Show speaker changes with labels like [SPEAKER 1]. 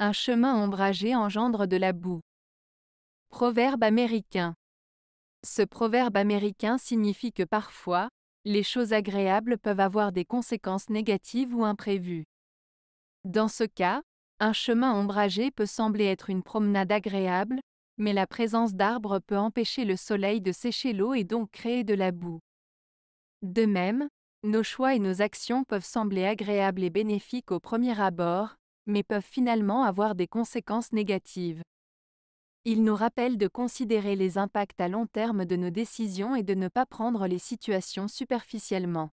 [SPEAKER 1] Un chemin ombragé engendre de la boue. Proverbe américain. Ce proverbe américain signifie que parfois, les choses agréables peuvent avoir des conséquences négatives ou imprévues. Dans ce cas, un chemin ombragé peut sembler être une promenade agréable, mais la présence d'arbres peut empêcher le soleil de sécher l'eau et donc créer de la boue. De même, nos choix et nos actions peuvent sembler agréables et bénéfiques au premier abord, mais peuvent finalement avoir des conséquences négatives. Il nous rappelle de considérer les impacts à long terme de nos décisions et de ne pas prendre les situations superficiellement.